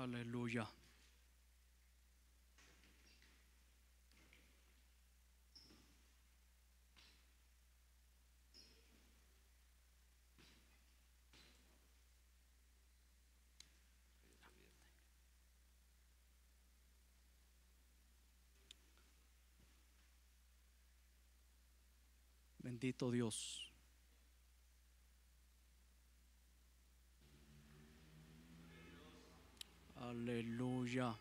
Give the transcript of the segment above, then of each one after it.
Aleluya. Bendito Dios. Aleluya.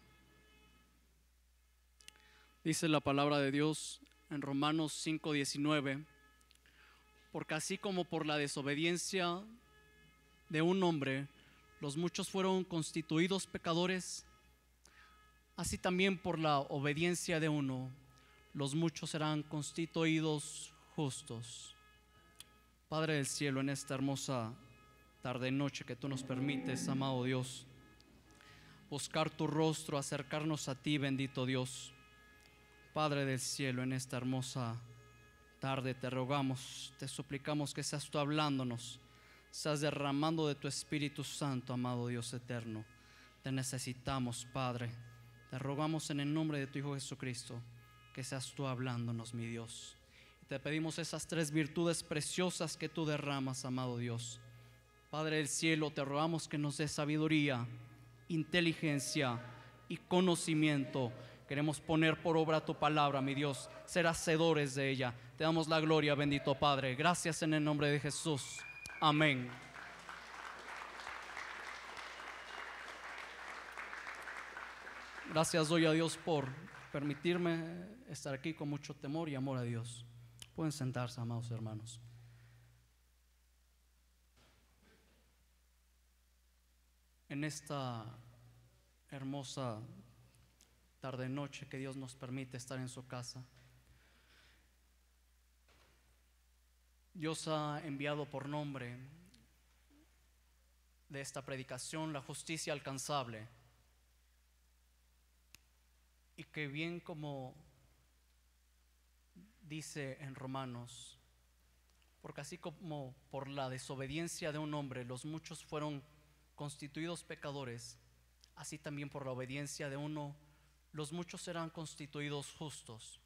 Dice la palabra de Dios en Romanos 5:19, porque así como por la desobediencia de un hombre, los muchos fueron constituidos pecadores, así también por la obediencia de uno, los muchos serán constituidos justos. Padre del cielo, en esta hermosa tarde-noche que tú nos permites, amado Dios, buscar tu rostro, acercarnos a ti, bendito Dios. Padre del cielo, en esta hermosa tarde te rogamos, te suplicamos que seas tú hablándonos, seas derramando de tu Espíritu Santo, amado Dios eterno. Te necesitamos, Padre. Te rogamos en el nombre de tu Hijo Jesucristo que seas tú hablándonos, mi Dios. Te pedimos esas tres virtudes preciosas que tú derramas, amado Dios. Padre del cielo, te rogamos que nos dé sabiduría inteligencia y conocimiento. Queremos poner por obra tu palabra, mi Dios, ser hacedores de ella. Te damos la gloria, bendito Padre. Gracias en el nombre de Jesús. Amén. Gracias doy a Dios por permitirme estar aquí con mucho temor y amor a Dios. Pueden sentarse, amados hermanos. en esta hermosa tarde-noche que Dios nos permite estar en su casa. Dios ha enviado por nombre de esta predicación la justicia alcanzable. Y que bien como dice en Romanos, porque así como por la desobediencia de un hombre los muchos fueron constituidos pecadores, así también por la obediencia de uno, los muchos serán constituidos justos.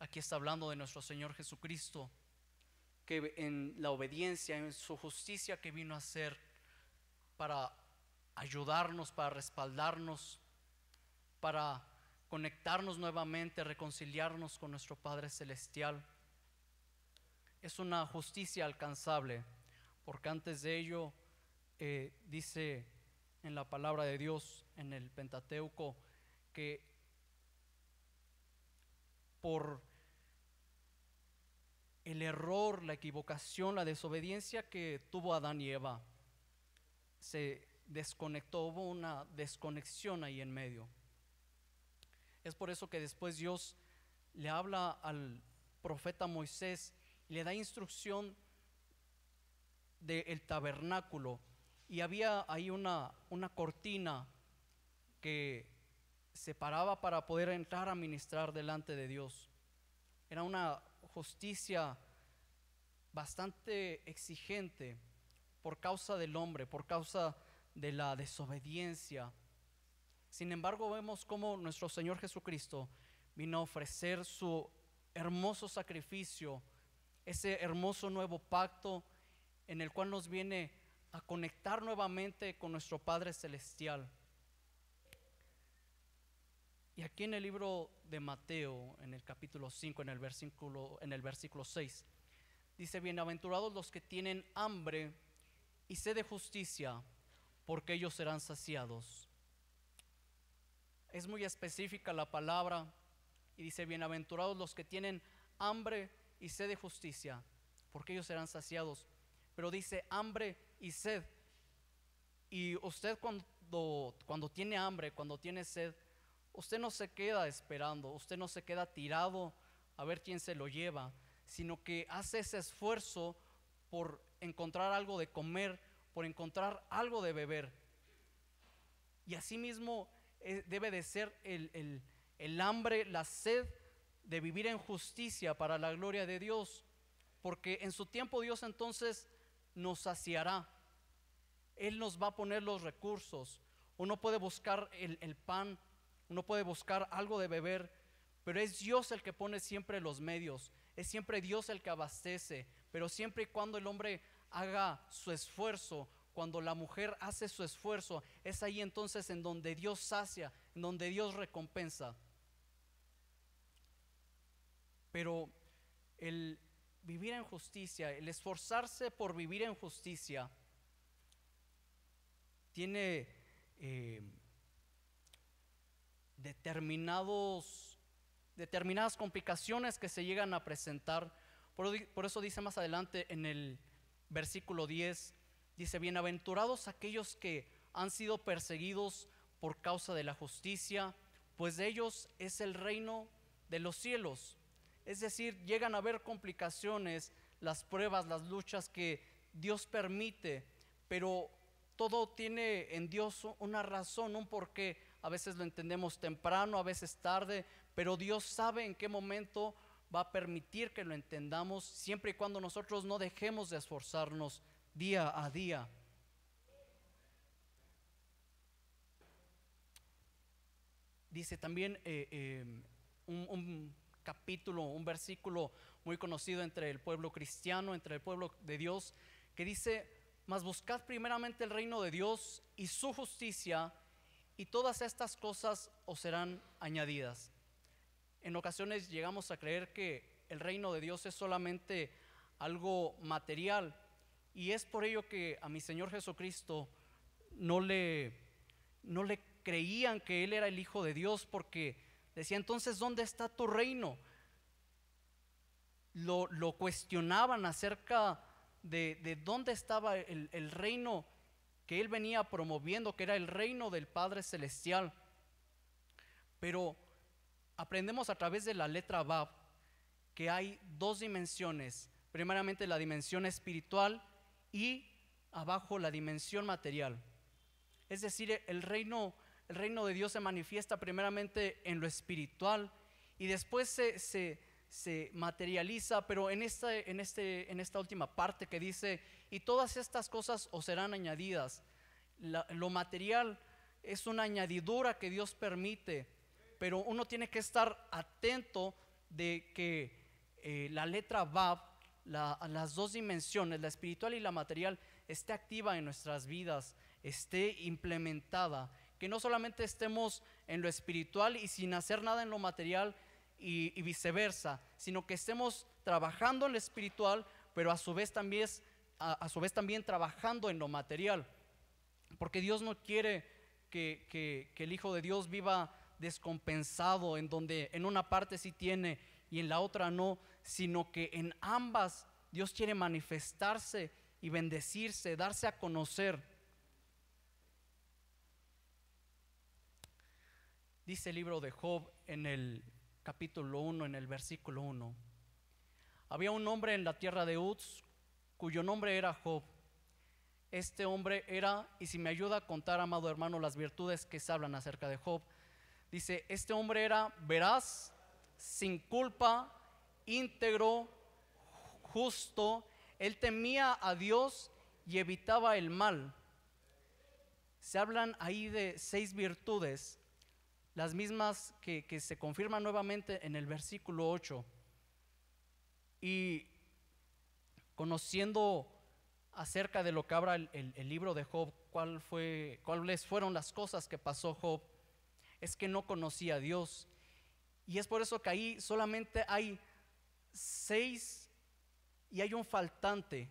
Aquí está hablando de nuestro Señor Jesucristo, que en la obediencia, en su justicia que vino a ser para ayudarnos, para respaldarnos, para conectarnos nuevamente, reconciliarnos con nuestro Padre Celestial. Es una justicia alcanzable, porque antes de ello eh, dice en la palabra de Dios, en el Pentateuco, que por el error, la equivocación, la desobediencia que tuvo Adán y Eva, se desconectó, hubo una desconexión ahí en medio. Es por eso que después Dios le habla al profeta Moisés y le da instrucción del tabernáculo y había ahí una, una cortina que paraba para poder entrar a ministrar delante de Dios. Era una justicia bastante exigente por causa del hombre, por causa de la desobediencia. Sin embargo, vemos cómo nuestro Señor Jesucristo vino a ofrecer su hermoso sacrificio, ese hermoso nuevo pacto en el cual nos viene a conectar nuevamente con nuestro Padre Celestial. Y aquí en el libro de Mateo, en el capítulo 5, en el versículo, en el versículo 6, dice, bienaventurados los que tienen hambre y sed de justicia, porque ellos serán saciados. Es muy específica la palabra y dice, bienaventurados los que tienen hambre y sed de justicia, porque ellos serán saciados. Pero dice hambre y sed. Y usted cuando, cuando tiene hambre, cuando tiene sed, usted no se queda esperando, usted no se queda tirado a ver quién se lo lleva, sino que hace ese esfuerzo por encontrar algo de comer, por encontrar algo de beber. Y asimismo mismo eh, debe de ser el, el hambre, la sed de vivir en justicia para la gloria de Dios, porque en su tiempo Dios entonces nos saciará. Él nos va a poner los recursos. Uno puede buscar el, pan, uno puede buscar algo de beber, pero es Dios el que pone siempre los medios, es siempre Dios el que abastece, pero siempre y cuando el hombre haga su esfuerzo, cuando la mujer hace su esfuerzo, es ahí entonces en donde Dios sacia, en donde Dios recompensa. Pero el, vivir en justicia, el esforzarse por vivir en justicia, tiene eh, determinados, determinadas complicaciones que se llegan a presentar. Por, por eso dice más adelante en el versículo 10, dice, bienaventurados aquellos que han sido perseguidos por causa de la justicia, pues de ellos es el reino de los cielos. Es decir, llegan a haber complicaciones, las pruebas, las luchas que Dios permite, pero todo tiene en Dios una razón, un porqué. A veces lo entendemos temprano, a veces tarde, pero Dios sabe en qué momento va a permitir que lo entendamos, siempre y cuando nosotros no dejemos de esforzarnos día a día. Dice también eh, eh, un capítulo, un versículo muy conocido entre el pueblo cristiano, entre el pueblo de Dios, que dice, mas buscad primeramente el reino de Dios y su justicia, y todas estas cosas os serán añadidas. En ocasiones llegamos a creer que el reino de Dios es solamente algo material, y es por ello que a mi Señor Jesucristo no le, no le creían que Él era el Hijo de Dios, porque Decía entonces, ¿dónde está tu reino? Lo, lo cuestionaban acerca de, dónde estaba el, el reino que él venía promoviendo, que era el reino del Padre Celestial. Pero aprendemos a través de la letra Bab que hay dos dimensiones. Primeramente la dimensión espiritual y abajo la dimensión material. Es decir, el reino el reino de Dios se manifiesta primeramente en lo espiritual y después se, materializa, pero en, en, este, en esta última parte que dice, y todas estas cosas os serán añadidas. lo material es una añadidura que Dios permite, pero uno tiene que estar atento de que eh, la letra va la, las dos dimensiones, la espiritual y la material, esté activa en nuestras vidas, esté implementada que no solamente estemos en lo espiritual y sin hacer nada en lo material y, viceversa, sino que estemos trabajando en lo espiritual, pero a su vez también, a, su vez también trabajando en lo material. Porque Dios no quiere que, que, el Hijo de Dios viva descompensado, en donde en una parte sí tiene y en la otra no, sino que en ambas Dios quiere manifestarse y bendecirse, darse a conocer. dice el libro de Job en el capítulo 1, en el versículo 1. Había un hombre en la tierra de Uz cuyo nombre era Job. Este hombre era, y si me ayuda a contar, amado hermano, las virtudes que se hablan acerca de Job, dice, este hombre era veraz, sin culpa, íntegro, justo, él temía a Dios y evitaba el mal. Se hablan ahí de seis virtudes las mismas que, se confirman nuevamente en el versículo 8. Y conociendo acerca de lo que habla el, el, libro de Job, cuál fue, cuáles fueron las cosas que pasó Job, es que no conocía a Dios. Y es por eso que ahí solamente hay seis y hay un faltante.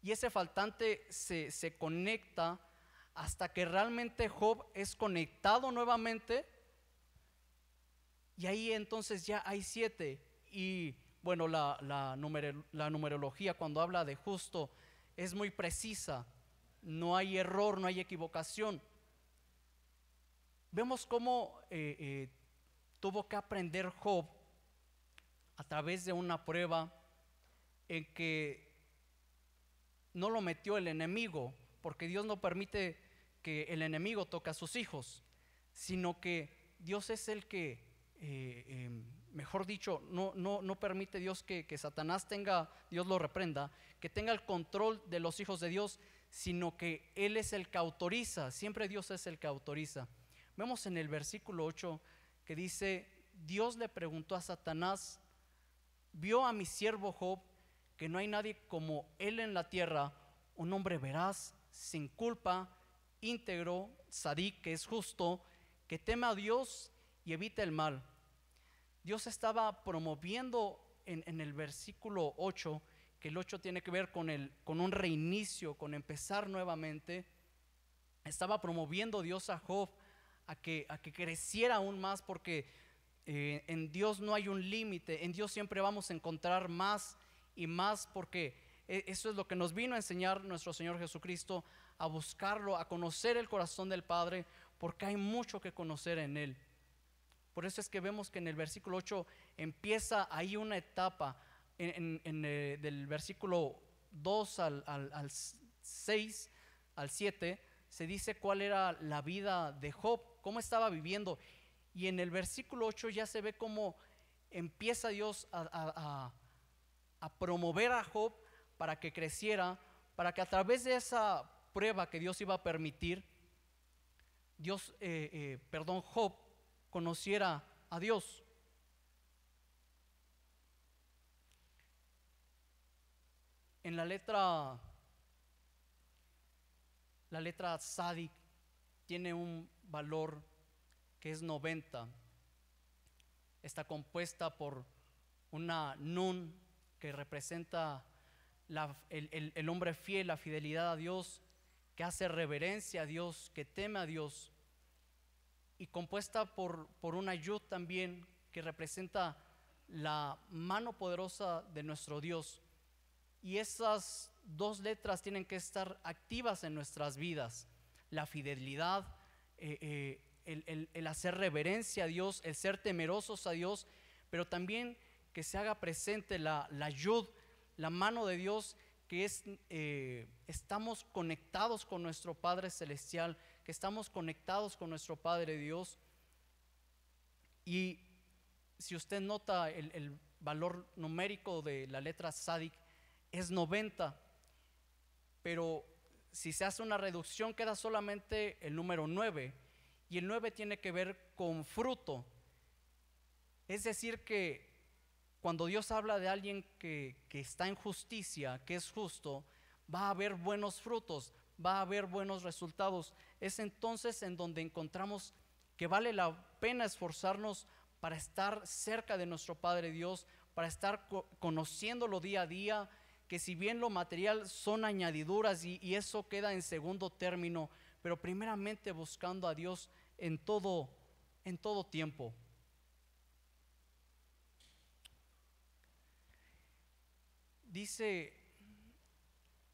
Y ese faltante se, se conecta hasta que realmente Job es conectado nuevamente. Y ahí entonces ya hay siete. Y bueno, la, la, numerología cuando habla de justo es muy precisa. No hay error, no hay equivocación. Vemos cómo eh, eh, tuvo que aprender Job a través de una prueba en que no lo metió el enemigo, porque Dios no permite el enemigo toca a sus hijos, sino que Dios es el que, eh, em, mejor dicho, no, no, no permite Dios que, que, Satanás tenga, Dios lo reprenda, que tenga el control de los hijos de Dios, sino que Él es el que autoriza, siempre Dios es el que autoriza. Vemos en el versículo 8 que dice, Dios le preguntó a Satanás, vio a mi siervo Job que no hay nadie como Él en la tierra, un hombre veraz, sin culpa íntegro, sadí, que es justo, que teme a Dios y evita el mal. Dios estaba promoviendo en, el versículo 8, que el 8 tiene que ver con, el, con un reinicio, con empezar nuevamente. Estaba promoviendo Dios a Job a que, a que creciera aún más porque eh, en Dios no hay un límite, en Dios siempre vamos a encontrar más y más porque eh, eso es lo que nos vino a enseñar nuestro Señor Jesucristo a buscarlo, a conocer el corazón del Padre, porque hay mucho que conocer en Él. Por eso es que vemos que en el versículo 8 empieza ahí una etapa, en, el eh, del versículo 2 al, 6, al 7, se dice cuál era la vida de Job, cómo estaba viviendo. Y en el versículo 8 ya se ve cómo empieza Dios a, a promover a Job para que creciera, para que a través de esa prueba que Dios iba a permitir, Dios, eh, eh, perdón, Job conociera a Dios. En la letra, la letra Sadik tiene un valor que es 90. Está compuesta por una nun que representa la, el hombre fiel, la fidelidad a Dios, que hace reverencia a Dios, que teme a Dios, y compuesta por, una yud también que representa la mano poderosa de nuestro Dios. Y esas dos letras tienen que estar activas en nuestras vidas. La fidelidad, eh, eh, el, hacer reverencia a Dios, el ser temerosos a Dios, pero también que se haga presente la, la yud, la mano de Dios que es, eh, estamos conectados con nuestro Padre Celestial, que estamos conectados con nuestro Padre Dios. Y si usted nota el, el valor numérico de la letra Sadik, es 90, pero si se hace una reducción queda solamente el número 9, y el 9 tiene que ver con fruto. Es decir, que cuando Dios habla de alguien que, está en justicia, que es justo, va a haber buenos frutos, va a haber buenos resultados. Es entonces en donde encontramos que vale la pena esforzarnos para estar cerca de nuestro Padre Dios, para estar conociéndolo día a día, que si bien lo material son añadiduras y, y eso queda en segundo término, pero primeramente buscando a Dios en todo, en todo tiempo. Dice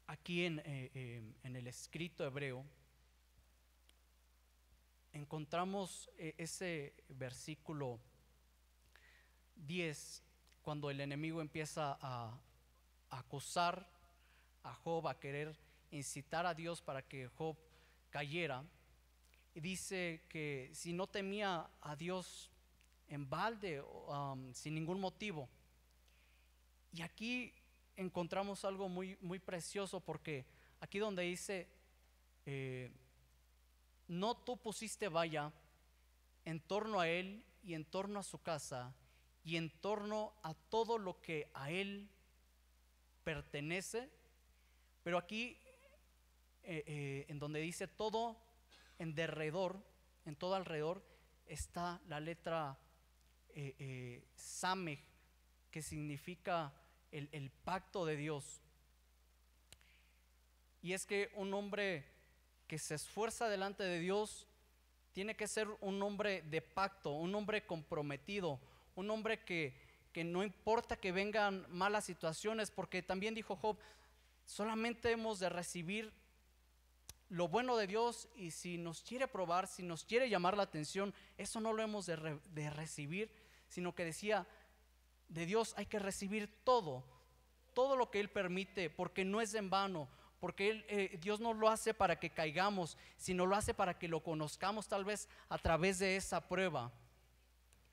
aquí en, eh, eh, en el escrito hebreo, encontramos eh, ese versículo 10, cuando el enemigo empieza a, acusar a Job, a querer incitar a Dios para que Job cayera. Y dice que si no temía a Dios en balde, um, sin ningún motivo. Y aquí encontramos algo muy, muy precioso porque aquí donde dice, eh, no tú pusiste valla en torno a él y en torno a su casa y en torno a todo lo que a él pertenece, pero aquí eh, eh, en donde dice todo en derredor, en todo alrededor, está la letra Sameh que significa el, pacto de Dios. Y es que un hombre que se esfuerza delante de Dios tiene que ser un hombre de pacto, un hombre comprometido, un hombre que, que no importa que vengan malas situaciones, porque también dijo Job, solamente hemos de recibir lo bueno de Dios y si nos quiere probar, si nos quiere llamar la atención, eso no lo hemos de recibir, sino que decía, de Dios hay que recibir todo, todo lo que Él permite, porque no es en vano, porque él, eh, Dios no lo hace para que caigamos, sino lo hace para que lo conozcamos tal vez a través de esa prueba.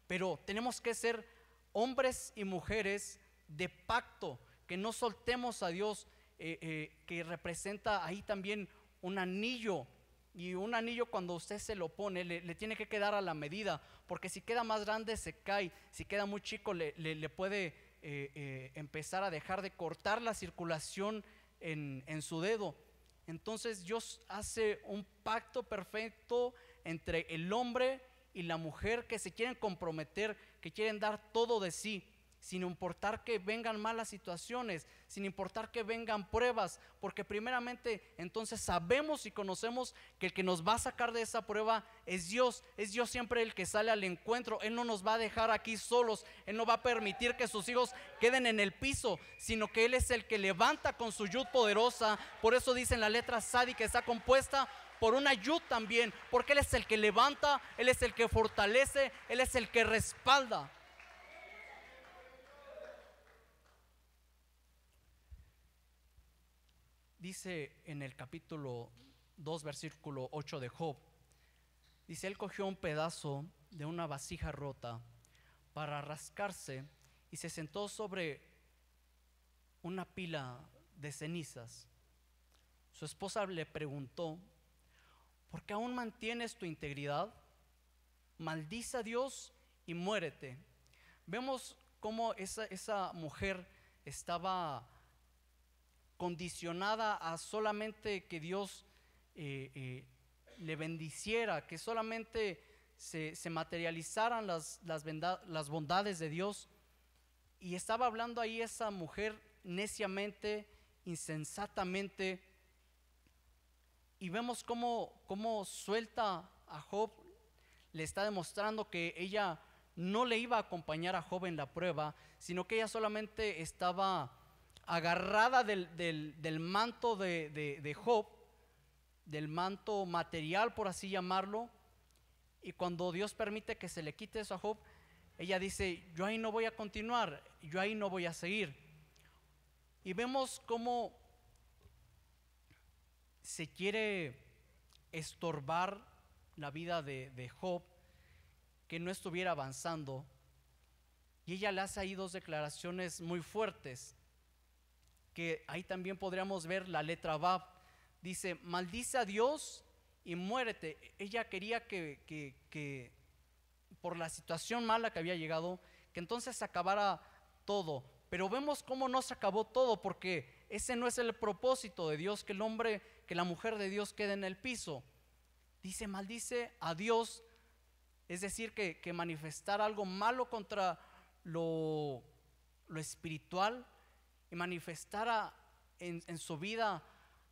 Pero tenemos que ser hombres y mujeres de pacto, que no soltemos a Dios, eh, eh, que representa ahí también un anillo y un anillo cuando usted se lo pone le, tiene que quedar a la medida, porque si queda más grande se cae, si queda muy chico le, puede eh, eh, empezar a dejar de cortar la circulación en, en su dedo. Entonces Dios hace un pacto perfecto entre el hombre y la mujer que se quieren comprometer, que quieren dar todo de sí, sin importar que vengan malas situaciones, sin importar que vengan pruebas, porque primeramente entonces sabemos y conocemos que el que nos va a sacar de esa prueba es Dios, es Dios siempre el que sale al encuentro, Él no nos va a dejar aquí solos, Él no va a permitir que sus hijos queden en el piso, sino que Él es el que levanta con su yud poderosa, por eso dicen la letra Sadi que está compuesta por una yud también, porque Él es el que levanta, Él es el que fortalece, Él es el que respalda. dice en el capítulo 2, versículo 8 de Job, dice, él cogió un pedazo de una vasija rota para rascarse y se sentó sobre una pila de cenizas. Su esposa le preguntó, ¿por qué aún mantienes tu integridad? Maldiza a Dios y muérete. Vemos cómo esa, esa mujer estaba condicionada a solamente que Dios eh, eh, le bendiciera, que solamente se, materializaran las, bondades de Dios. Y estaba hablando ahí esa mujer neciamente, insensatamente, y vemos cómo, cómo, suelta a Job, le está demostrando que ella no le iba a acompañar a Job en la prueba, sino que ella solamente estaba agarrada del, manto de, Job, del manto material, por así llamarlo, y cuando Dios permite que se le quite eso a Job, ella dice, yo ahí no voy a continuar, yo ahí no voy a seguir. Y vemos cómo se quiere estorbar la vida de, de, Job, que no estuviera avanzando. Y ella le hace ahí dos declaraciones muy fuertes que ahí también podríamos ver la letra Bab. Dice, maldice a Dios y muérete. Ella quería que, por la situación mala que había llegado, que entonces se acabara todo. Pero vemos cómo no se acabó todo, porque ese no es el propósito de Dios, que el hombre, que la mujer de Dios quede en el piso. Dice, maldice a Dios, es decir, que, que manifestar algo malo contra lo, lo espiritual, y manifestara en, en su vida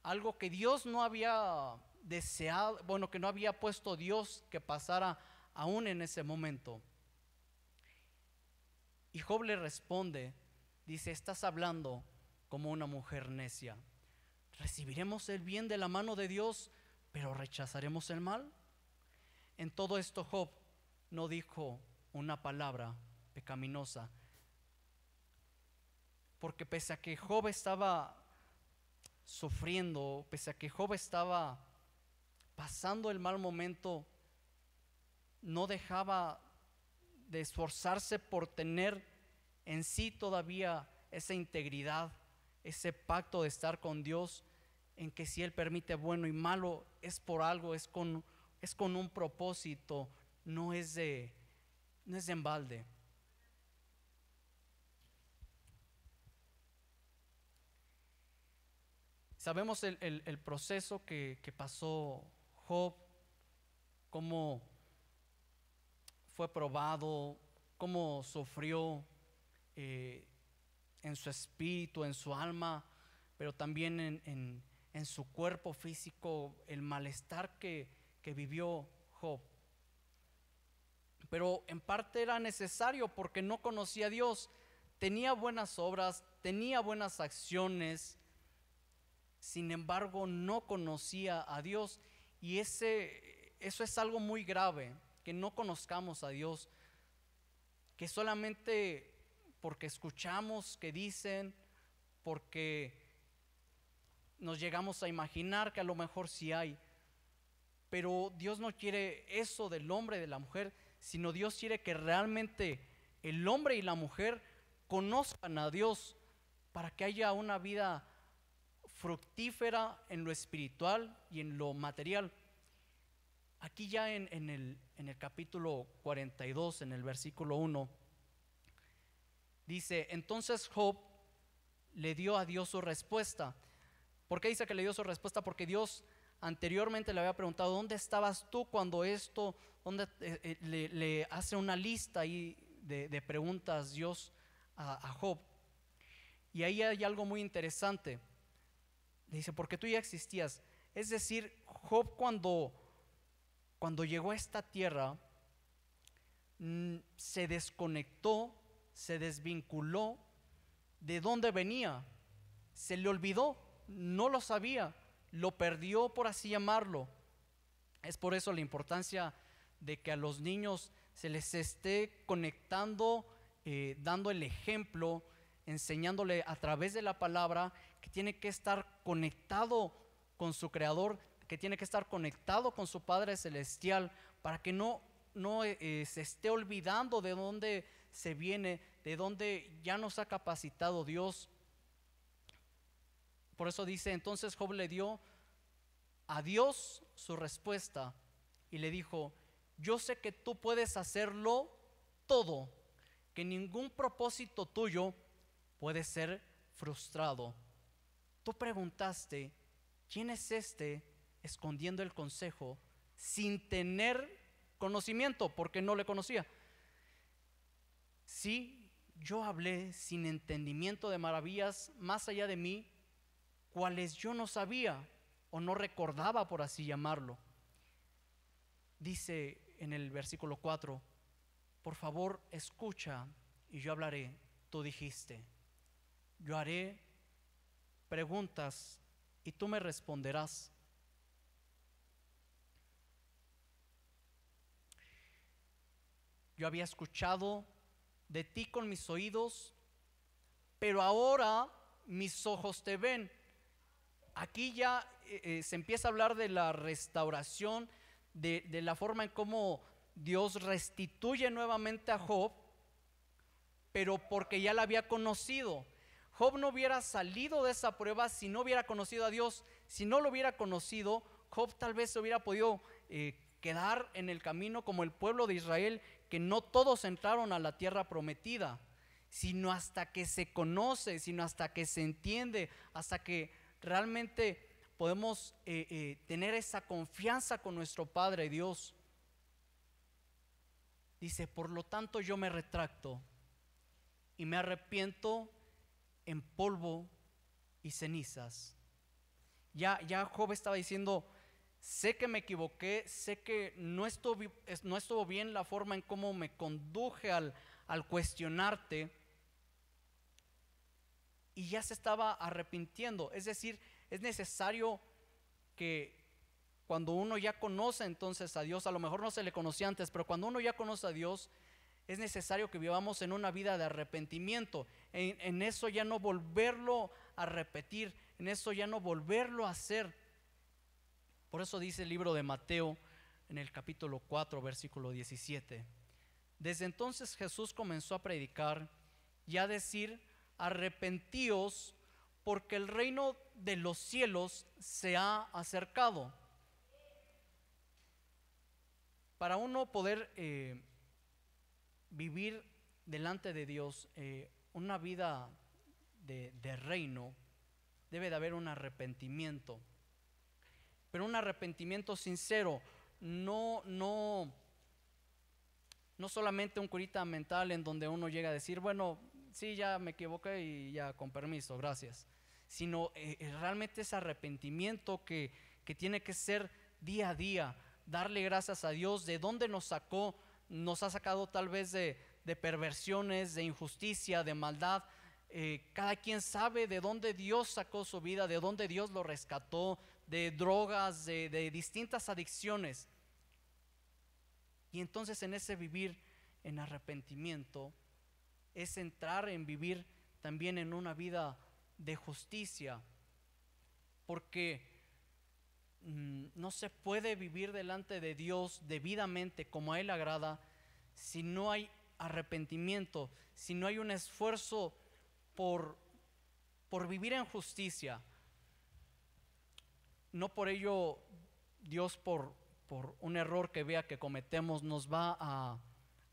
algo que Dios no había deseado, bueno, que no había puesto Dios que pasara aún en ese momento. Y Job le responde, dice, estás hablando como una mujer necia. ¿Recibiremos el bien de la mano de Dios, pero rechazaremos el mal? En todo esto Job no dijo una palabra pecaminosa, porque pese a que Job estaba sufriendo, pese a que Job estaba pasando el mal momento, no dejaba de esforzarse por tener en sí todavía esa integridad, ese pacto de estar con Dios, en que si Él permite bueno y malo, es por algo, es con, es con un propósito, no es de, no es de embalde. Sabemos el, proceso que, pasó Job, cómo fue probado, cómo sufrió eh, en su espíritu, en su alma, pero también en, su cuerpo físico, el malestar que vivió Job pero en parte era necesario porque no conocía a Dios. Tenía buenas obras, tenía buenas acciones, sin embargo no conocía a Dios. Y ese, eso es algo muy grave, que no conozcamos a Dios, que solamente porque escuchamos que dicen, porque nos llegamos a imaginar que a lo mejor sí hay. Pero Dios no quiere eso del hombre, de la mujer, sino Dios quiere que realmente el hombre y la mujer conozcan a Dios para que haya una vida fructífera en lo espiritual y en lo material. Aquí ya en, el, en el capítulo 42, en el versículo 1, dice, entonces Job le dio a Dios su respuesta. ¿Por qué dice que le dio su respuesta? Porque Dios anteriormente le había preguntado, ¿dónde estabas tú cuando esto, donde eh, eh, le, hace una lista ahí de, preguntas Dios a Job? Y ahí hay algo muy interesante. Le dice, porque tú ya existías. Es decir, Job cuando, cuando llegó a esta tierra, mm, se desconectó, se desvinculó de dónde venía. Se le olvidó, no lo sabía, lo perdió por así llamarlo. Es por eso la importancia de que a los niños se les esté conectando, eh, dando el ejemplo, enseñándole a través de la palabra que tiene que estar conectado con su creador, que tiene que estar conectado con su Padre Celestial, para que no, no eh, eh, se esté olvidando de dónde se viene, de dónde ya nos ha capacitado Dios. Por eso dice, entonces Job le dio a Dios su respuesta y le dijo, yo sé que tú puedes hacerlo todo, que ningún propósito tuyo puede ser frustrado. Tú preguntaste, ¿quién es este escondiendo el consejo sin tener conocimiento porque no le conocía? Si yo hablé sin entendimiento de maravillas más allá de mí, cuales yo no sabía o no recordaba, por así llamarlo. Dice en el versículo 4, por favor escucha y yo hablaré, tú dijiste, yo haré preguntas y tú me responderás. Yo había escuchado de ti con mis oídos, pero ahora mis ojos te ven. Aquí ya eh, eh, se empieza a hablar de la restauración, de, de la forma en cómo Dios restituye nuevamente a Job, pero porque ya la había conocido. Job no hubiera salido de esa prueba si no hubiera conocido a Dios. Si no lo hubiera conocido, Job tal vez se hubiera podido eh, quedar en el camino como el pueblo de Israel, que no todos entraron a la tierra prometida, sino hasta que se conoce, sino hasta que se entiende, hasta que realmente podemos eh, eh, tener esa confianza con nuestro Padre Dios. Dice, por lo tanto yo me retracto y me arrepiento en polvo y cenizas. Ya, ya Job estaba diciendo, sé que me equivoqué, sé que no estuvo, no estuvo bien la forma en cómo me conduje al, al cuestionarte. Y ya se estaba arrepintiendo. Es decir, es necesario que cuando uno ya conoce entonces a Dios, a lo mejor no se le conocía antes, pero cuando uno ya conoce a Dios, es necesario que vivamos en una vida de arrepentimiento en, eso ya no volverlo a repetir, en eso ya no volverlo a hacer. Por eso dice el libro de Mateo en el capítulo 4, versículo 17. Desde entonces Jesús comenzó a predicar y a decir, arrepentíos porque el reino de los cielos se ha acercado. Para uno poder eh, vivir delante de Dios, eh, una vida de, reino, debe de haber un arrepentimiento. Pero un arrepentimiento sincero, no, no, no solamente un curita mental en donde uno llega a decir, bueno, sí, ya me equivoqué y ya con permiso, gracias. Sino eh, eh, realmente ese arrepentimiento que, que tiene que ser día a día, darle gracias a Dios de dónde nos sacó, nos ha sacado tal vez de, de perversiones, de injusticia, de maldad. Eh, cada quien sabe de dónde Dios sacó su vida, de dónde Dios lo rescató, de drogas, de, distintas adicciones. Y entonces en ese vivir en arrepentimiento es entrar en vivir también en una vida de justicia, porque mm, no se puede vivir delante de Dios debidamente como a Él agrada si no hay arrepentimiento, si no hay un esfuerzo por, por vivir en justicia, no por ello Dios por, por un error que vea que cometemos nos va a,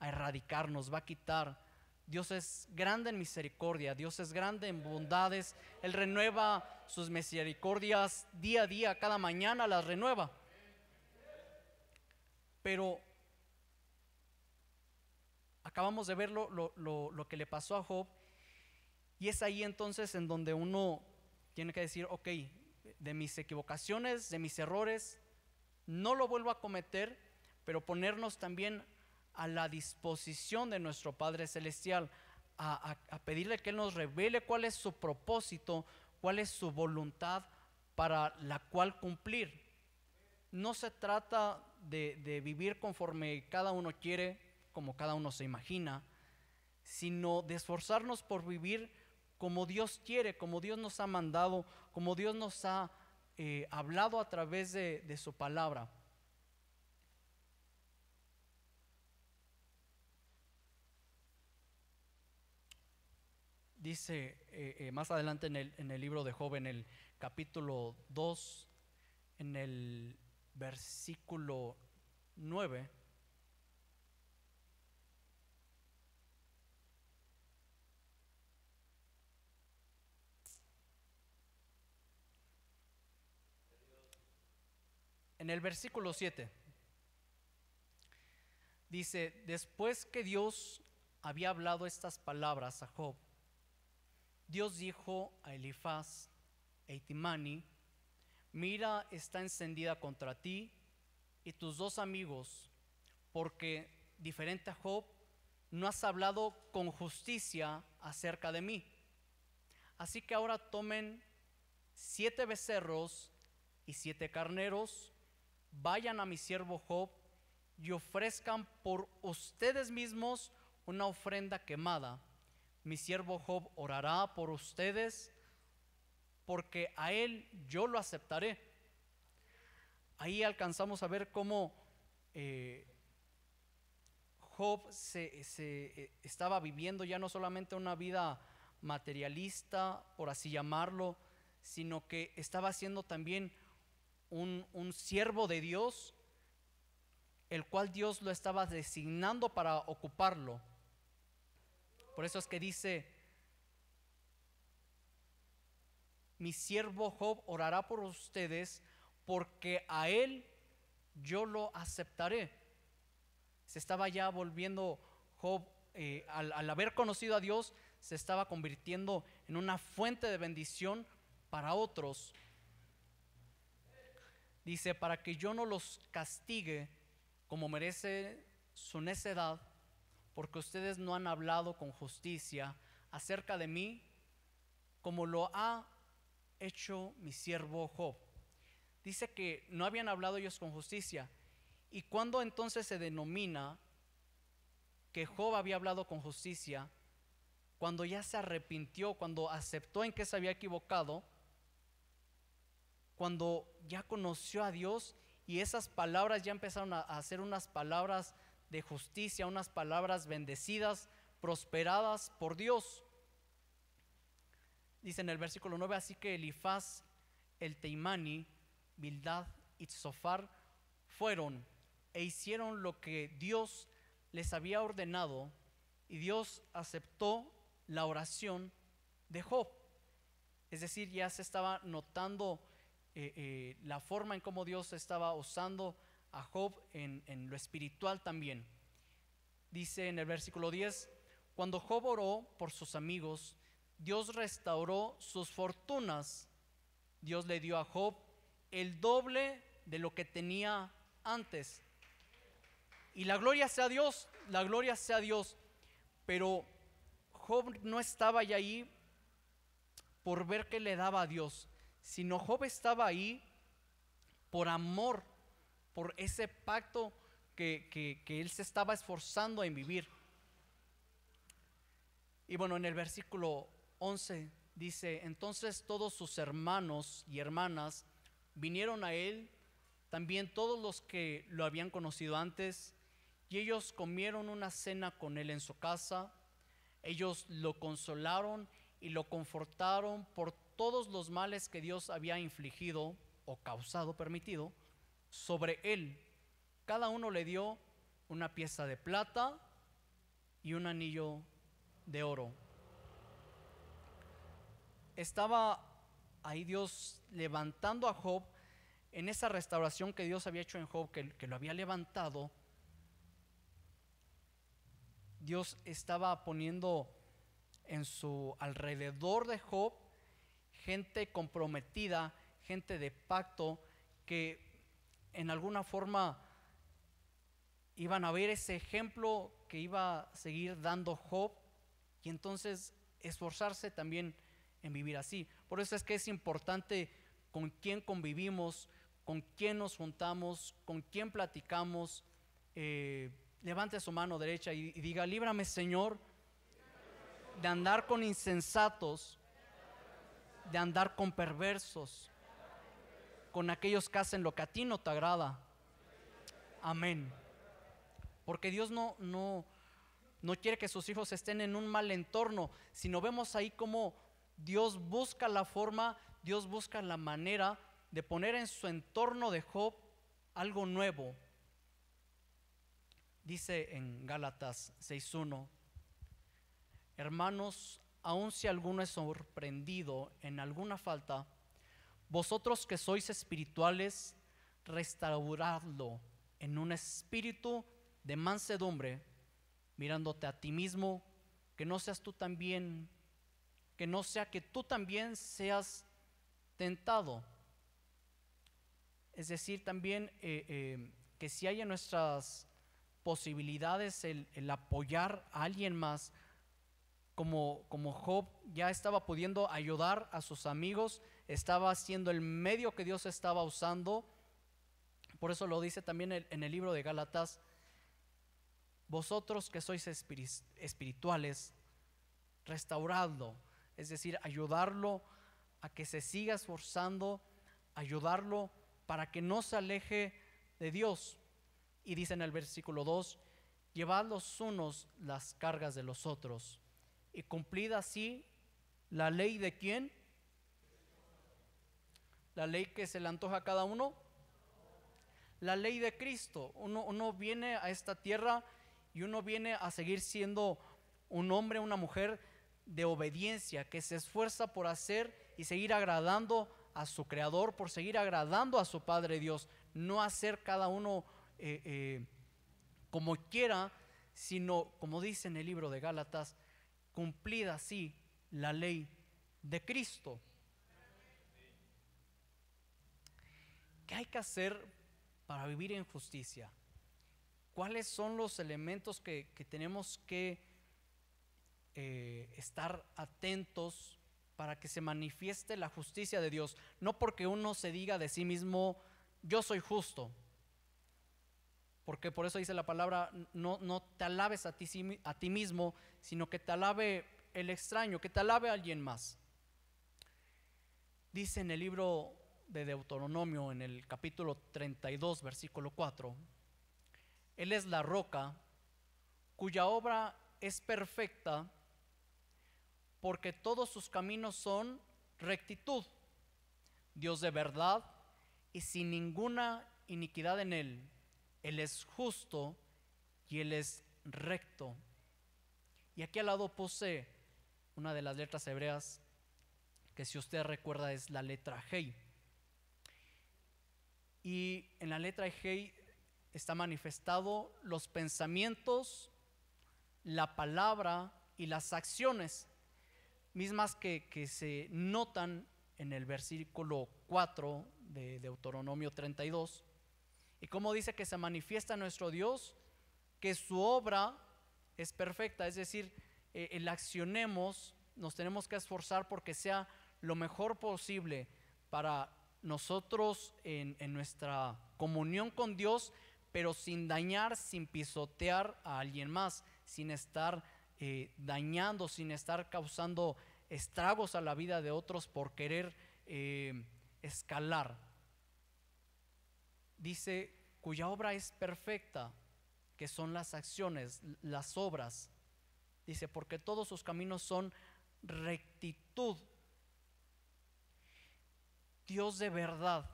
erradicar, nos va a quitar. Dios es grande en misericordia, Dios es grande en bondades, Él renueva sus misericordias día a día, cada mañana las renueva. Pero acabamos de ver lo, que le pasó a Job, y es ahí entonces en donde uno tiene que decir, ok, de mis equivocaciones, de mis errores, no lo vuelvo a cometer, pero ponernos también a la disposición de nuestro Padre Celestial, a, pedirle que Él nos revele cuál es su propósito, cuál es su voluntad para la cual cumplir. No se trata de, de vivir conforme cada uno quiere, como cada uno se imagina, sino de esforzarnos por vivir como Dios quiere, como Dios nos ha mandado, como Dios nos ha eh, hablado a través de, su palabra. Dice eh, eh, más adelante en el, en el libro de Job, en el capítulo 2, en el versículo 9. En el versículo 7 dice, después que Dios había hablado estas palabras a Job, Dios dijo a Elifaz e Itimani, mira está encendida contra ti y tus dos amigos, porque diferente a Job, no has hablado con justicia acerca de mí. Así que ahora tomen siete becerros y siete carneros vayan a mi siervo Job y ofrezcan por ustedes mismos una ofrenda quemada. Mi siervo Job orará por ustedes porque a él yo lo aceptaré. Ahí alcanzamos a ver cómo eh, Job se, se, eh, estaba viviendo ya no solamente una vida materialista, por así llamarlo, sino que estaba haciendo también un, siervo de Dios, el cual Dios lo estaba designando para ocuparlo. Por eso es que dice, mi siervo Job orará por ustedes porque a él yo lo aceptaré. Se estaba ya volviendo Job, eh, al, al haber conocido a Dios, se estaba convirtiendo en una fuente de bendición para otros. Dice, para que yo no los castigue como merece su necedad, porque ustedes no han hablado con justicia acerca de mí, como lo ha hecho mi siervo Job. Dice que no habían hablado ellos con justicia. ¿Y cuando entonces se denomina que Job había hablado con justicia? Cuando ya se arrepintió, cuando aceptó en que se había equivocado cuando ya conoció a Dios y esas palabras ya empezaron a, hacer ser unas palabras de justicia, unas palabras bendecidas, prosperadas por Dios. Dice en el versículo 9, así que Elifaz, el Teimani, Bildad y Sofar fueron e hicieron lo que Dios les había ordenado y Dios aceptó la oración de Job. Es decir, ya se estaba notando eh, eh, la forma en cómo Dios estaba usando a Job en, lo espiritual también. Dice en el versículo 10, cuando Job oró por sus amigos, Dios restauró sus fortunas. Dios le dio a Job el doble de lo que tenía antes. Y la gloria sea Dios, la gloria sea Dios. Pero Job no estaba ya ahí por ver qué le daba a Dios sino Job estaba ahí por amor, por ese pacto que, él se estaba esforzando en vivir. Y bueno, en el versículo 11 dice, entonces todos sus hermanos y hermanas vinieron a él, también todos los que lo habían conocido antes, y ellos comieron una cena con él en su casa, ellos lo consolaron y lo confortaron por todos los males que Dios había infligido o causado, permitido, sobre él. Cada uno le dio una pieza de plata y un anillo de oro. Estaba ahí Dios levantando a Job en esa restauración que Dios había hecho en Job, que, que lo había levantado. Dios estaba poniendo en su alrededor de Job gente comprometida, gente de pacto, que en alguna forma iban a ver ese ejemplo que iba a seguir dando Job y entonces esforzarse también en vivir así. Por eso es que es importante con quién convivimos, con quién nos juntamos, con quién platicamos. Eh, levante su mano derecha y diga, líbrame Señor de andar con insensatos de andar con perversos, con aquellos que hacen lo que a ti no te agrada. Amén. Porque Dios no, no, no quiere que sus hijos estén en un mal entorno, sino vemos ahí como Dios busca la forma, Dios busca la manera de poner en su entorno de Job algo nuevo. Dice en Gálatas 6.1, hermanos, aun si alguno es sorprendido en alguna falta, vosotros que sois espirituales, restauradlo en un espíritu de mansedumbre, mirándote a ti mismo, que no seas tú también, que no sea que tú también seas tentado. Es decir, también eh, eh, que si hay en nuestras posibilidades el apoyar a alguien más, como, Job ya estaba pudiendo ayudar a sus amigos, estaba siendo el medio que Dios estaba usando. Por eso lo dice también en el libro de Gálatas, vosotros que sois espirituales, restauradlo, es decir, ayudarlo a que se siga esforzando, ayudarlo para que no se aleje de Dios. Y dice en el versículo 2, llevad los unos las cargas de los otros y cumplida así la ley de quién? La ley que se le antoja a cada uno. La ley de Cristo. Uno, viene a esta tierra y uno viene a seguir siendo un hombre, una mujer de obediencia, que se esfuerza por hacer y seguir agradando a su Creador, por seguir agradando a su Padre Dios. No hacer cada uno eh, eh, como quiera, sino como dice en el libro de Gálatas, cumplida así la ley de Cristo. ¿Qué hay que hacer para vivir en justicia? ¿Cuáles son los elementos que, tenemos que eh, estar atentos para que se manifieste la justicia de Dios? No porque uno se diga de sí mismo, yo soy justo, porque por eso dice la palabra, no, no te alabes a ti, a ti mismo, sino que te alabe el extraño, que te alabe a alguien más. Dice en el libro de Deuteronomio, en el capítulo 32, versículo 4, Él es la roca cuya obra es perfecta, porque todos sus caminos son rectitud, Dios de verdad y sin ninguna iniquidad en Él él es justo y Él es recto. Y aquí al lado posee una de las letras hebreas que si usted recuerda es la letra Hei. Y en la letra Hei está manifestado los pensamientos, la palabra y las acciones, mismas que, que se notan en el versículo 4 de Deuteronomio 32 ¿Y cómo dice que se manifiesta nuestro Dios? Que su obra es perfecta, es decir, eh, el accionemos, nos tenemos que esforzar porque sea lo mejor posible para nosotros en, nuestra comunión con Dios, pero sin dañar, sin pisotear a alguien más, sin estar eh, dañando, sin estar causando estragos a la vida de otros por querer eh, escalar, dice, cuya obra es perfecta, que son las acciones, las obras. Dice, porque todos sus caminos son rectitud. Dios de verdad.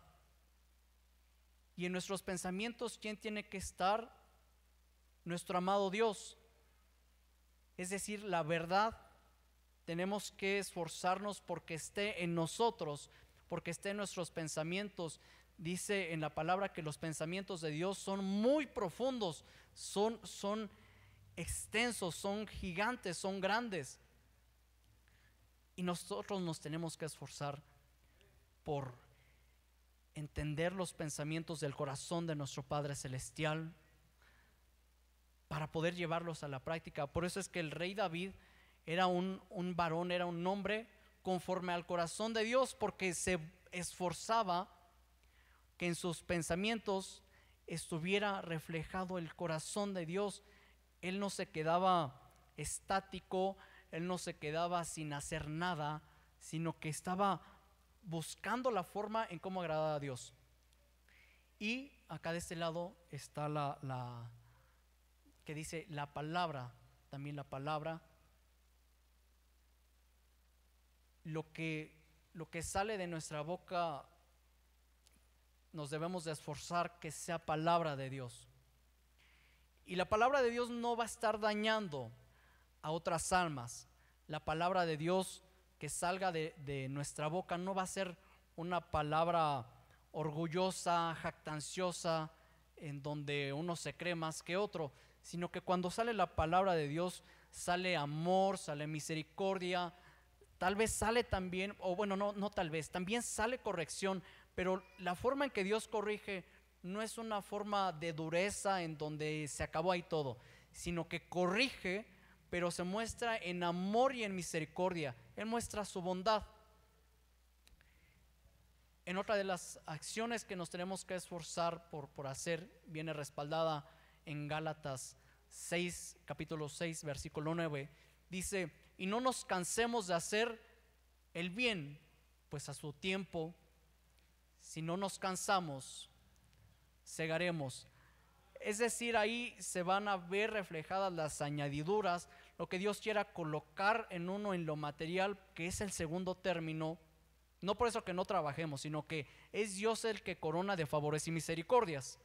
Y en nuestros pensamientos, ¿quién tiene que estar? Nuestro amado Dios. Es decir, la verdad tenemos que esforzarnos porque esté en nosotros, porque esté en nuestros pensamientos, dice en la palabra que los pensamientos de Dios son muy profundos, son, son extensos, son gigantes, son grandes. Y nosotros nos tenemos que esforzar por entender los pensamientos del corazón de nuestro Padre Celestial para poder llevarlos a la práctica. Por eso es que el rey David era un, un varón, era un hombre conforme al corazón de Dios, porque se esforzaba en sus pensamientos estuviera reflejado el corazón de Dios. Él no se quedaba estático, él no se quedaba sin hacer nada, sino que estaba buscando la forma en cómo agradar a Dios. Y acá de este lado está la, que dice la palabra, también la palabra, lo que, lo que sale de nuestra boca nos debemos de esforzar que sea palabra de Dios. Y la palabra de Dios no va a estar dañando a otras almas. La palabra de Dios que salga de, de nuestra boca no va a ser una palabra orgullosa, jactanciosa, en donde uno se cree más que otro, sino que cuando sale la palabra de Dios sale amor, sale misericordia, tal vez sale también, o bueno, no, no tal vez, también sale corrección, pero la forma en que Dios corrige no es una forma de dureza en donde se acabó ahí todo, sino que corrige, pero se muestra en amor y en misericordia. Él muestra su bondad. En otra de las acciones que nos tenemos que esforzar por, por hacer, viene respaldada en Gálatas 6, capítulo 6, versículo 9, dice, y no nos cansemos de hacer el bien, pues a su tiempo si no nos cansamos, cegaremos. Es decir, ahí se van a ver reflejadas las añadiduras, lo que Dios quiera colocar en uno en lo material, que es el segundo término. No por eso que no trabajemos, sino que es Dios el que corona de favores y misericordias.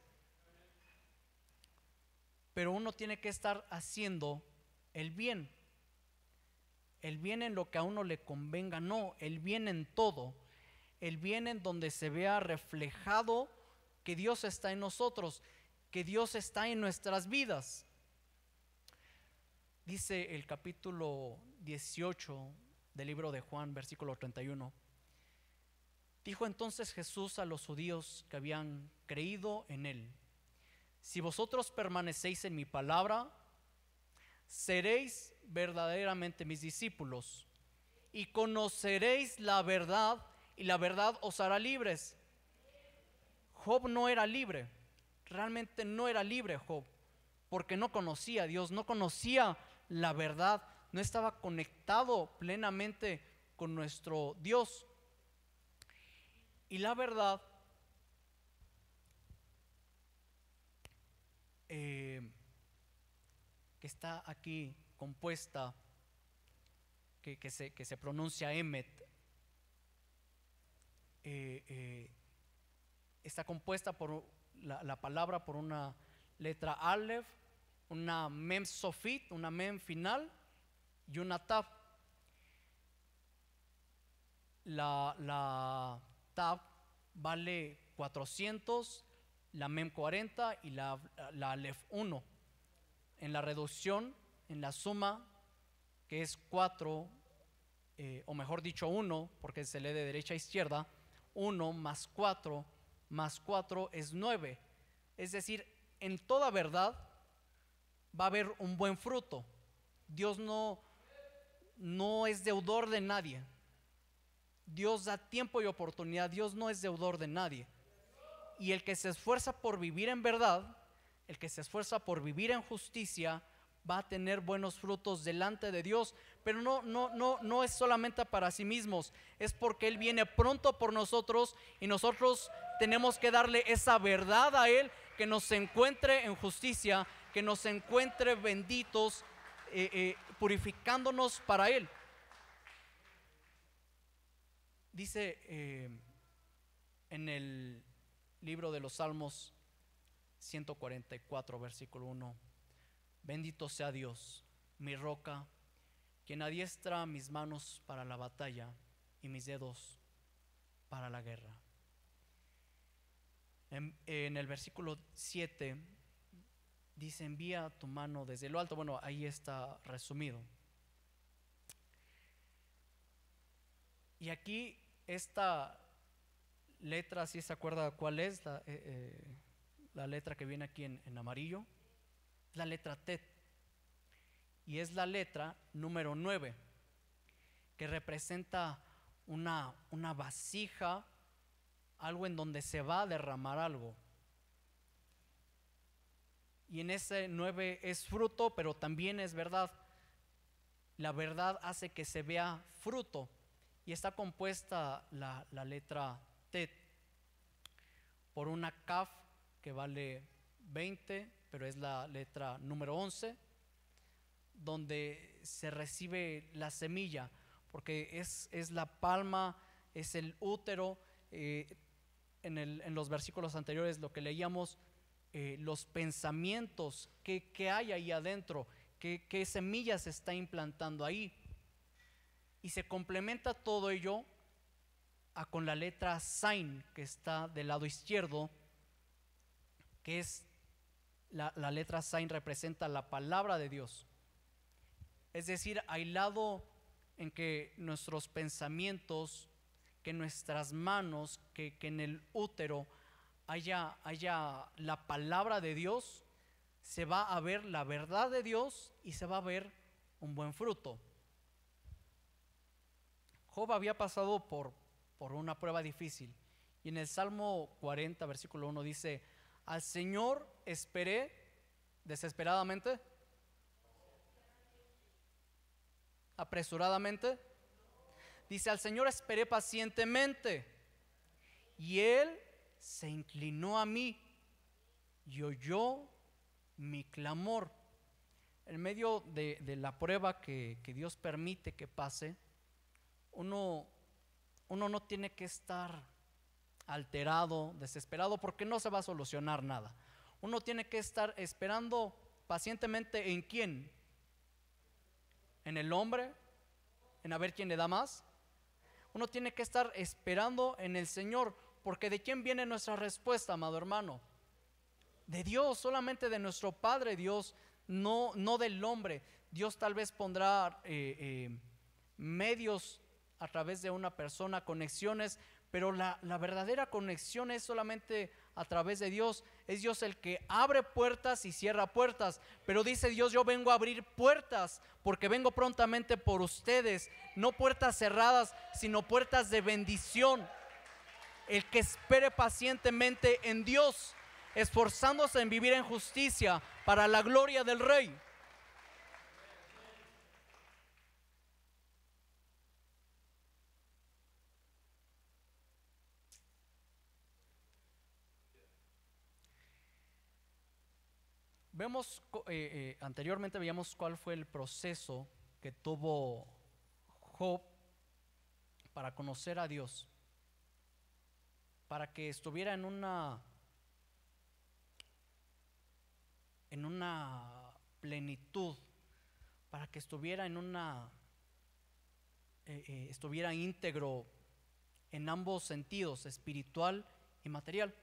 Pero uno tiene que estar haciendo el bien. El bien en lo que a uno le convenga, no, el bien en todo el bien en donde se vea reflejado que Dios está en nosotros, que Dios está en nuestras vidas. Dice el capítulo 18 del libro de Juan, versículo 31. Dijo entonces Jesús a los judíos que habían creído en él, si vosotros permanecéis en mi palabra, seréis verdaderamente mis discípulos y conoceréis la verdad y la verdad os hará libres. Job no era libre, realmente no era libre Job, porque no conocía a Dios, no conocía la verdad, no estaba conectado plenamente con nuestro Dios. Y la verdad eh, que está aquí compuesta, que, que, se, que se pronuncia Emmet, eh, eh, está compuesta por la, la, palabra por una letra Aleph, una mem sofit, una mem final y una tab. La, la tab vale 400, la mem 40 y la, Aleph 1. En la reducción, en la suma, que es 4, eh, o mejor dicho 1, porque se lee de derecha a izquierda, 1 más 4 más 4 es 9. Es decir, en toda verdad va a haber un buen fruto. Dios no, no es deudor de nadie. Dios da tiempo y oportunidad. Dios no es deudor de nadie. Y el que se esfuerza por vivir en verdad, el que se esfuerza por vivir en justicia, va a tener buenos frutos delante de Dios, pero no, no, no, no es solamente para sí mismos, es porque Él viene pronto por nosotros y nosotros tenemos que darle esa verdad a Él que nos encuentre en justicia, que nos encuentre benditos, eh, eh, purificándonos para Él. Dice eh, en el libro de los Salmos 144, versículo 1, bendito sea Dios, mi roca quien adiestra mis manos para la batalla y mis dedos para la guerra. En, el versículo 7 dice, envía tu mano desde lo alto. Bueno, ahí está resumido. Y aquí esta letra, si se acuerda cuál es, la, eh, eh, letra que viene aquí en, en amarillo, la letra T y es la letra número 9, que representa una, vasija, algo en donde se va a derramar algo. Y en ese 9 es fruto, pero también es verdad. La verdad hace que se vea fruto. Y está compuesta la, letra T por una CAF que vale 20, pero es la letra número 11 donde se recibe la semilla, porque es, es la palma, es el útero. Eh, en, el, en, los versículos anteriores lo que leíamos, eh, los pensamientos, que, hay ahí adentro, qué, semilla se está implantando ahí. Y se complementa todo ello a con la letra sign que está del lado izquierdo, que es la, la letra sign representa la palabra de Dios. Es decir, aislado en que nuestros pensamientos, que nuestras manos, que, en el útero haya, haya la palabra de Dios, se va a ver la verdad de Dios y se va a ver un buen fruto. Job había pasado por, por una prueba difícil y en el Salmo 40, versículo 1 dice, al Señor esperé desesperadamente apresuradamente? Dice, al Señor esperé pacientemente y Él se inclinó a mí y oyó mi clamor. En medio de, la prueba que, Dios permite que pase, uno, uno no tiene que estar alterado, desesperado, porque no se va a solucionar nada. Uno tiene que estar esperando pacientemente en quién? en el hombre, en a ver quién le da más. Uno tiene que estar esperando en el Señor, porque de quién viene nuestra respuesta, amado hermano. De Dios, solamente de nuestro Padre Dios, no, no del hombre. Dios tal vez pondrá eh, eh, medios a través de una persona, conexiones, pero la, la verdadera conexión es solamente a través de Dios es Dios el que abre puertas y cierra puertas. Pero dice Dios, yo vengo a abrir puertas porque vengo prontamente por ustedes. No puertas cerradas, sino puertas de bendición. El que espere pacientemente en Dios, esforzándose en vivir en justicia para la gloria del Rey. Vemos, eh, eh, anteriormente veíamos cuál fue el proceso que tuvo Job para conocer a Dios, para que estuviera en una en una plenitud, para que estuviera en una eh, estuviera íntegro en ambos sentidos, espiritual y material.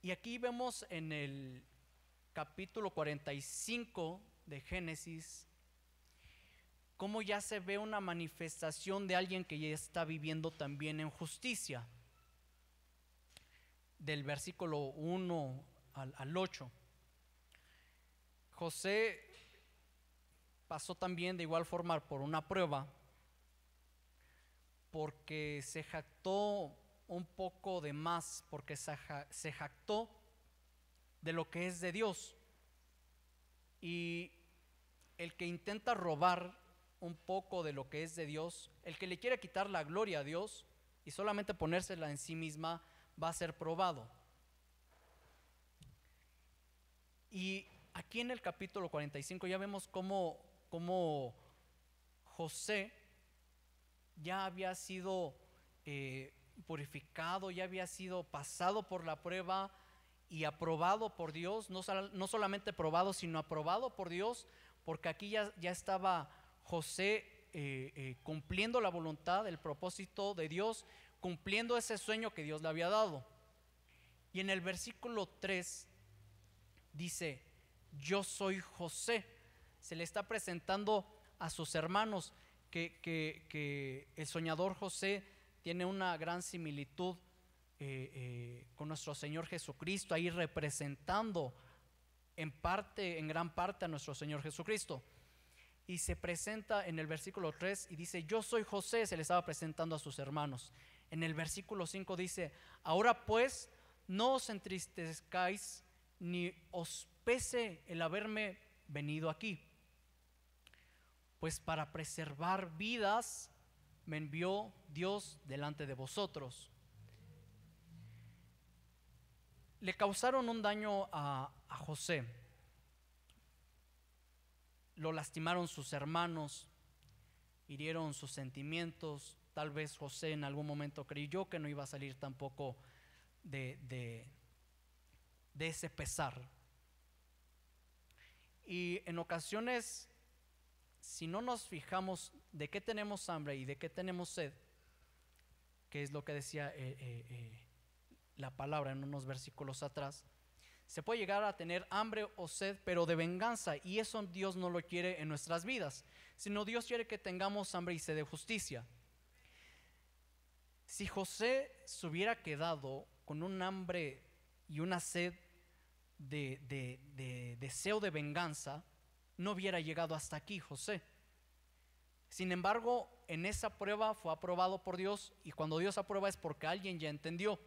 Y aquí vemos en el capítulo 45 de Génesis, cómo ya se ve una manifestación de alguien que ya está viviendo también en justicia, del versículo 1 al, al 8. José pasó también de igual forma por una prueba, porque se jactó un poco de más, porque se jactó de lo que es de Dios. Y el que intenta robar un poco de lo que es de Dios, el que le quiere quitar la gloria a Dios y solamente ponérsela en sí misma, va a ser probado. Y aquí en el capítulo 45 ya vemos cómo, cómo José ya había sido eh, purificado, ya había sido pasado por la prueba, y aprobado por Dios, no, no solamente aprobado, sino aprobado por Dios, porque aquí ya, ya estaba José eh, eh, cumpliendo la voluntad, el propósito de Dios, cumpliendo ese sueño que Dios le había dado. Y en el versículo 3 dice, yo soy José. Se le está presentando a sus hermanos que el soñador José tiene una gran similitud eh, eh, con nuestro Señor Jesucristo, ahí representando en parte, en gran parte a nuestro Señor Jesucristo. Y se presenta en el versículo 3 y dice, yo soy José, se le estaba presentando a sus hermanos. En el versículo 5 dice, ahora pues no os entristezcáis ni os pese el haberme venido aquí, pues para preservar vidas me envió Dios delante de vosotros le causaron un daño a, José. Lo lastimaron sus hermanos, hirieron sus sentimientos. Tal vez José en algún momento creyó que no iba a salir tampoco de, de, ese pesar. Y en ocasiones, si no nos fijamos de qué tenemos hambre y de qué tenemos sed, que es lo que decía eh, eh, eh, la palabra en unos versículos atrás, se puede llegar a tener hambre o sed, pero de venganza, y eso Dios no lo quiere en nuestras vidas, sino Dios quiere que tengamos hambre y sed de justicia. Si José se hubiera quedado con un hambre y una sed de, deseo de venganza, no hubiera llegado hasta aquí José. Sin embargo, en esa prueba fue aprobado por Dios y cuando Dios aprueba es porque alguien ya entendió.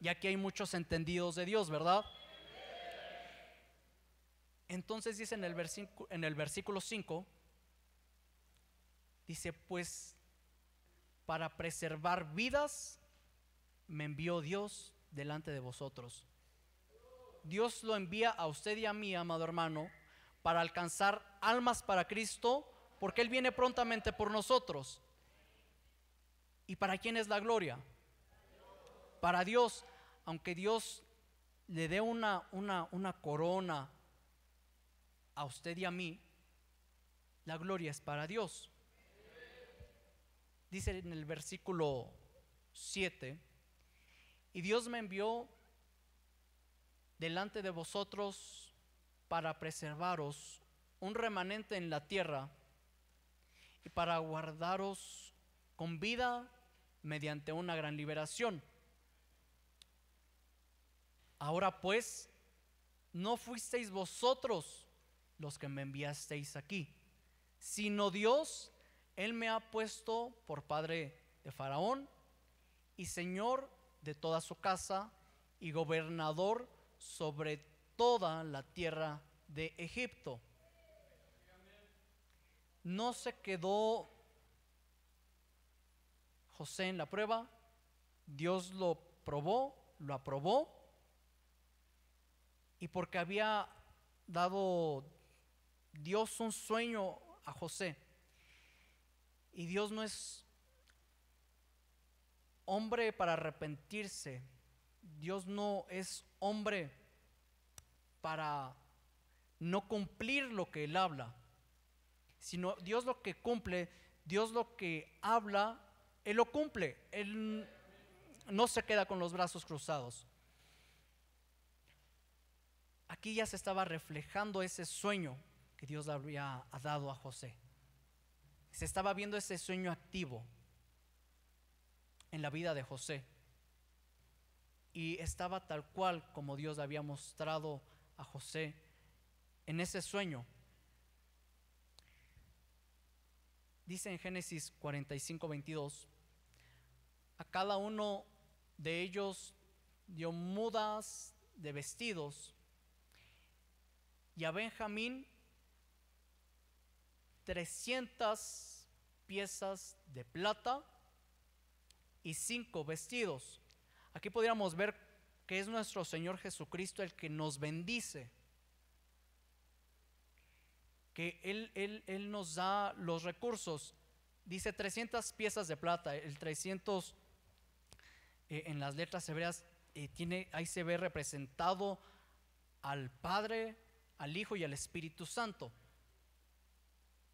Y aquí hay muchos entendidos de Dios, ¿verdad? Entonces dice en el, versículo, en el versículo 5, dice, pues para preservar vidas me envió Dios delante de vosotros. Dios lo envía a usted y a mí, amado hermano, para alcanzar almas para Cristo, porque Él viene prontamente por nosotros. ¿Y para quién es la gloria? Para Dios aunque Dios le dé una, una, corona a usted y a mí, la gloria es para Dios. Dice en el versículo 7, y Dios me envió delante de vosotros para preservaros un remanente en la tierra y para guardaros con vida mediante una gran liberación Ahora pues, no fuisteis vosotros los que me enviasteis aquí, sino Dios, Él me ha puesto por padre de Faraón y señor de toda su casa y gobernador sobre toda la tierra de Egipto. No se quedó José en la prueba, Dios lo probó, lo aprobó y porque había dado Dios un sueño a José. Y Dios no es hombre para arrepentirse. Dios no es hombre para no cumplir lo que él habla. Sino Dios lo que cumple, Dios lo que habla, él lo cumple. Él no se queda con los brazos cruzados aquí ya se estaba reflejando ese sueño que Dios le había dado a José. Se estaba viendo ese sueño activo en la vida de José. Y estaba tal cual como Dios le había mostrado a José en ese sueño. Dice en Génesis 45, 22, a cada uno de ellos dio mudas de vestidos y a Benjamín 300 piezas de plata y cinco vestidos. Aquí podríamos ver que es nuestro Señor Jesucristo el que nos bendice, que Él, Él, nos da los recursos. Dice 300 piezas de plata, el 300 eh, en las letras hebreas eh, tiene, ahí se ve representado al Padre, al Hijo y al Espíritu Santo.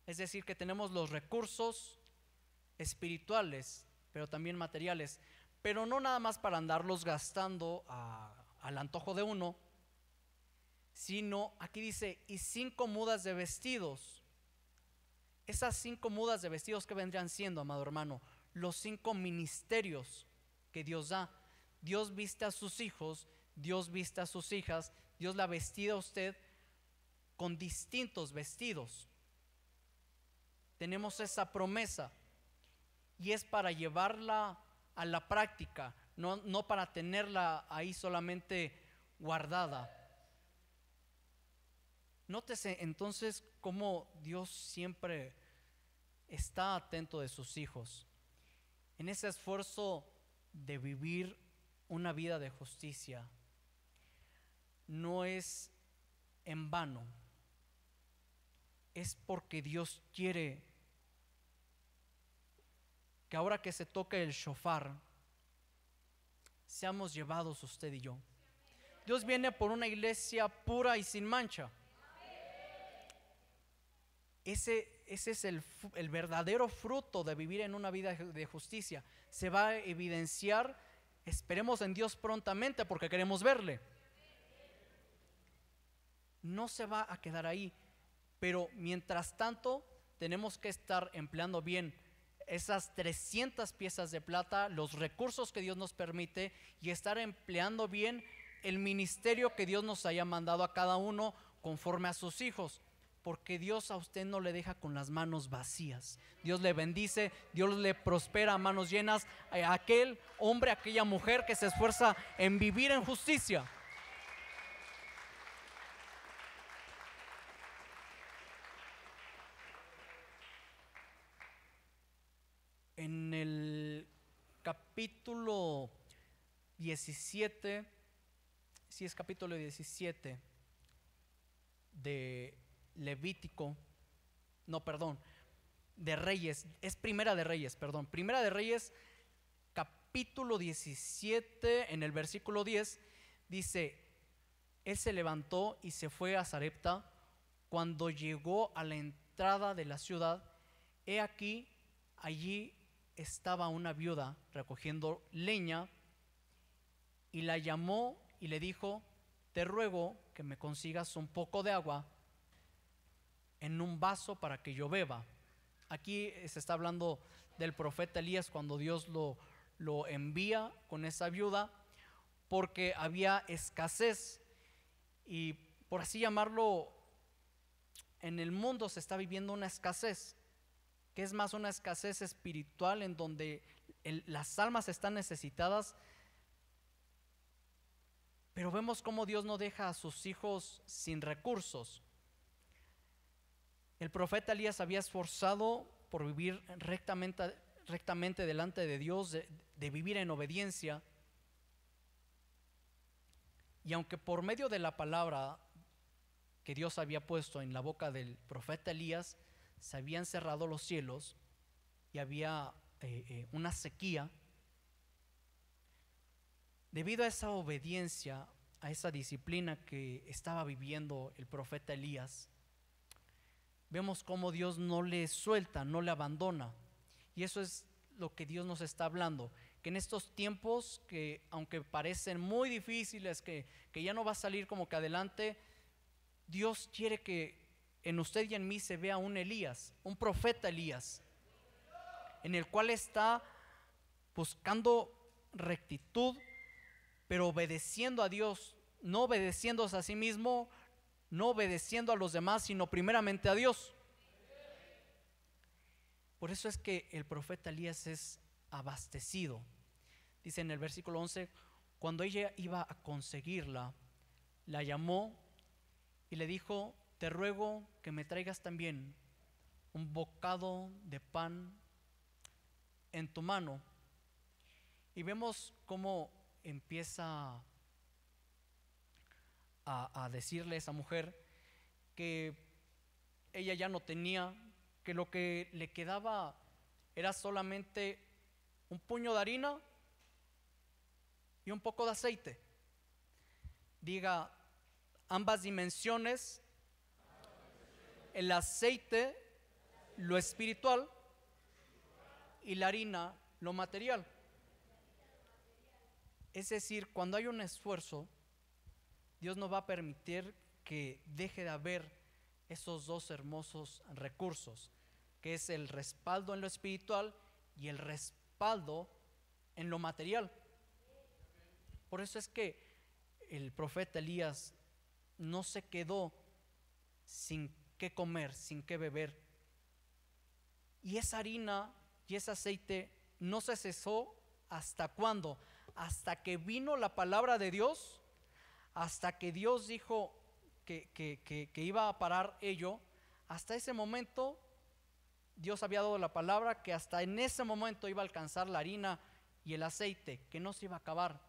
Es decir, que tenemos los recursos espirituales, pero también materiales, pero no nada más para andarlos gastando al antojo de uno, sino, aquí dice, y cinco mudas de vestidos. Esas cinco mudas de vestidos que vendrían siendo, amado hermano, los cinco ministerios que Dios da. Dios viste a sus hijos, Dios viste a sus hijas, Dios la vestida a usted con distintos vestidos. Tenemos esa promesa y es para llevarla a la práctica, no, para tenerla ahí solamente guardada. Nótese entonces cómo Dios siempre está atento de sus hijos en ese esfuerzo de vivir una vida de justicia. No es en vano es porque Dios quiere que ahora que se toque el shofar, seamos llevados usted y yo. Dios viene por una iglesia pura y sin mancha. Ese, ese es el, el, verdadero fruto de vivir en una vida de justicia. Se va a evidenciar, esperemos en Dios prontamente porque queremos verle. No se va a quedar ahí. Pero mientras tanto, tenemos que estar empleando bien esas 300 piezas de plata, los recursos que Dios nos permite y estar empleando bien el ministerio que Dios nos haya mandado a cada uno conforme a sus hijos. Porque Dios a usted no le deja con las manos vacías. Dios le bendice, Dios le prospera a manos llenas a aquel hombre, a aquella mujer que se esfuerza en vivir en justicia. capítulo 17, si es capítulo 17 de Levítico, no, perdón, de Reyes, es Primera de Reyes, perdón, Primera de Reyes, capítulo 17, en el versículo 10, dice, él se levantó y se fue a Zarepta, cuando llegó a la entrada de la ciudad, he aquí, allí estaba una viuda recogiendo leña y la llamó y le dijo, te ruego que me consigas un poco de agua en un vaso para que yo beba. Aquí se está hablando del profeta Elías cuando Dios lo, lo envía con esa viuda porque había escasez y por así llamarlo, en el mundo se está viviendo una escasez que es más una escasez espiritual en donde las almas están necesitadas. Pero vemos cómo Dios no deja a sus hijos sin recursos. El profeta Elías había esforzado por vivir rectamente, rectamente delante de Dios, de vivir en obediencia. Y aunque por medio de la palabra que Dios había puesto en la boca del profeta Elías, se habían cerrado los cielos y había eh, eh, una sequía. Debido a esa obediencia, a esa disciplina que estaba viviendo el profeta Elías, vemos cómo Dios no le suelta, no le abandona. Y eso es lo que Dios nos está hablando, que en estos tiempos que aunque parecen muy difíciles, que, que ya no va a salir como que adelante, Dios quiere que, en usted y en mí se vea un Elías, un profeta Elías, en el cual está buscando rectitud, pero obedeciendo a Dios, no obedeciéndose a sí mismo, no obedeciendo a los demás, sino primeramente a Dios. Por eso es que el profeta Elías es abastecido. Dice en el versículo 11, cuando ella iba a conseguirla, la llamó y le dijo, te ruego que me traigas también un bocado de pan en tu mano. Y vemos cómo empieza a, decirle a esa mujer que ella ya no tenía, que lo que le quedaba era solamente un puño de harina y un poco de aceite. Diga, ambas dimensiones el aceite, lo espiritual, y la harina, lo material. Es decir, cuando hay un esfuerzo, Dios no va a permitir que deje de haber esos dos hermosos recursos, que es el respaldo en lo espiritual y el respaldo en lo material. Por eso es que el profeta Elías no se quedó sin qué comer, sin que beber. Y esa harina y ese aceite no se cesó hasta cuándo? Hasta que vino la palabra de Dios, hasta que Dios dijo que, que iba a parar ello. Hasta ese momento Dios había dado la palabra que hasta en ese momento iba a alcanzar la harina y el aceite, que no se iba a acabar.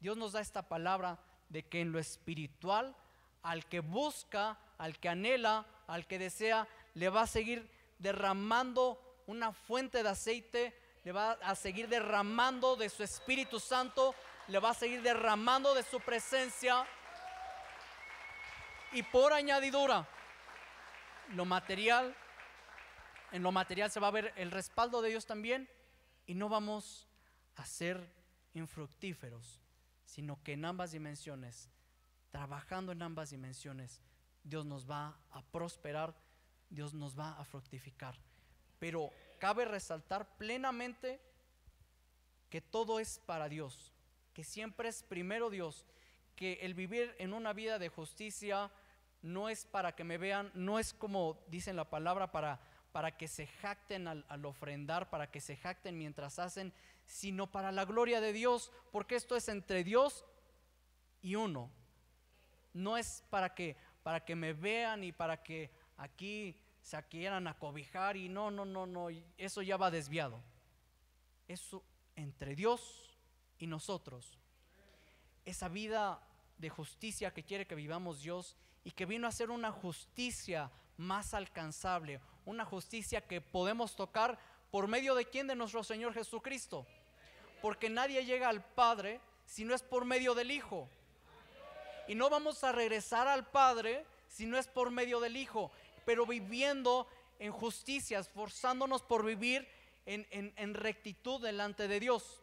Dios nos da esta palabra de que en lo espiritual, al que busca, al que anhela, al que desea, le va a seguir derramando una fuente de aceite, le va a seguir derramando de su Espíritu Santo, le va a seguir derramando de su presencia. Y por añadidura, lo material, en lo material se va a ver el respaldo de Dios también y no vamos a ser infructíferos, sino que en ambas dimensiones, trabajando en ambas dimensiones, Dios nos va a prosperar, Dios nos va a fructificar. Pero cabe resaltar plenamente que todo es para Dios, que siempre es primero Dios, que el vivir en una vida de justicia no es para que me vean, no es como dicen la palabra para, para que se jacten al, al ofrendar, para que se jacten mientras hacen, sino para la gloria de Dios, porque esto es entre Dios y uno. No es para que, para que me vean y para que aquí se quieran acobijar y no, no, no, no, eso ya va desviado. Eso entre Dios y nosotros. Esa vida de justicia que quiere que vivamos Dios y que vino a ser una justicia más alcanzable, una justicia que podemos tocar por medio de quién, de nuestro Señor Jesucristo. Porque nadie llega al Padre si no es por medio del Hijo. Y no vamos a regresar al Padre si no es por medio del Hijo, pero viviendo en justicia, esforzándonos por vivir en, rectitud delante de Dios.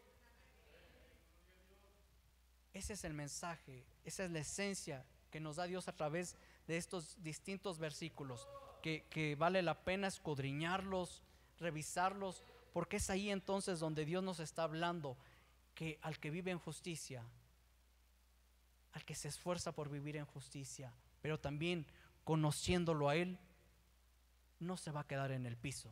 Ese es el mensaje, esa es la esencia que nos da Dios a través de estos distintos versículos, que, que vale la pena escudriñarlos, revisarlos, porque es ahí entonces donde Dios nos está hablando que al que vive en justicia, al que se esfuerza por vivir en justicia, pero también conociéndolo a Él, no se va a quedar en el piso,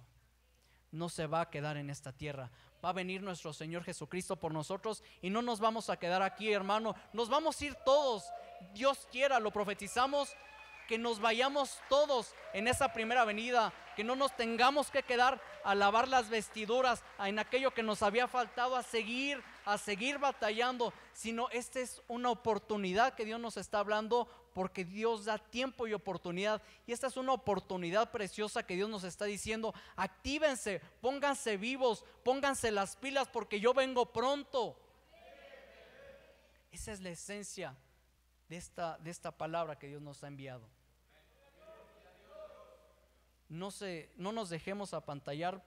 no se va a quedar en esta tierra. Va a venir nuestro Señor Jesucristo por nosotros y no nos vamos a quedar aquí, hermano, nos vamos a ir todos, Dios quiera, lo profetizamos, que nos vayamos todos en esa primera venida que no nos tengamos que quedar a lavar las vestiduras en aquello que nos había faltado, a seguir, a seguir batallando, sino esta es una oportunidad que Dios nos está hablando porque Dios da tiempo y oportunidad. Y esta es una oportunidad preciosa que Dios nos está diciendo, actívense, pónganse vivos, pónganse las pilas porque yo vengo pronto. Esa es la esencia de esta, de esta palabra que Dios nos ha enviado no, no nos dejemos apantallar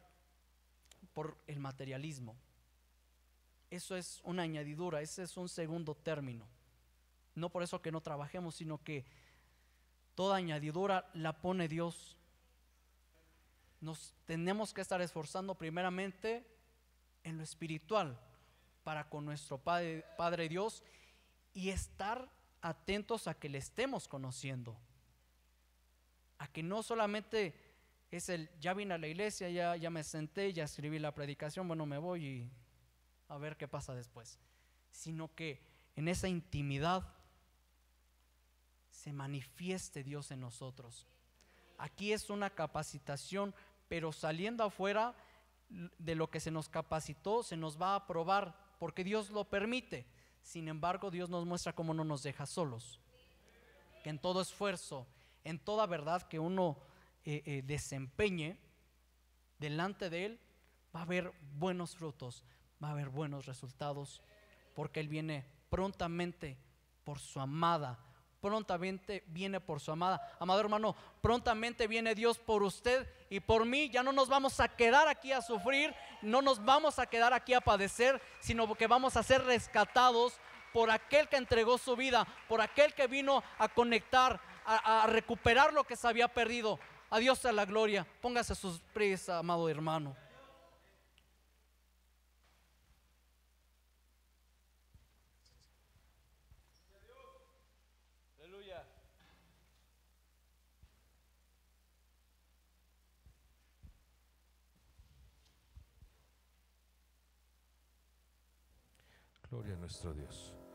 por el materialismo. Eso es una añadidura, ese es un segundo término. No por eso que no trabajemos, sino que toda añadidura la pone Dios. Nos tenemos que estar esforzando primeramente en lo espiritual para con nuestro Padre, Padre Dios y estar atentos a que le estemos conociendo. A que no solamente es el, ya vine a la iglesia, ya, ya me senté, ya escribí la predicación, bueno, me voy y a ver qué pasa después. Sino que en esa intimidad se manifieste Dios en nosotros. Aquí es una capacitación, pero saliendo afuera de lo que se nos capacitó, se nos va a probar, porque Dios lo permite. Sin embargo, Dios nos muestra cómo no nos deja solos. Que en todo esfuerzo, en toda verdad que uno eh, eh, desempeñe delante de Él, va a haber buenos frutos, va a haber buenos resultados, porque Él viene prontamente por su amada, prontamente viene por su amada. Amado hermano, prontamente viene Dios por usted y por mí. Ya no nos vamos a quedar aquí a sufrir, no nos vamos a quedar aquí a padecer, sino que vamos a ser rescatados por aquel que entregó su vida, por aquel que vino a conectar, a recuperar lo que se había perdido, Adiós a la gloria. Póngase a sus presa, amado hermano. Gloria a nuestro Dios.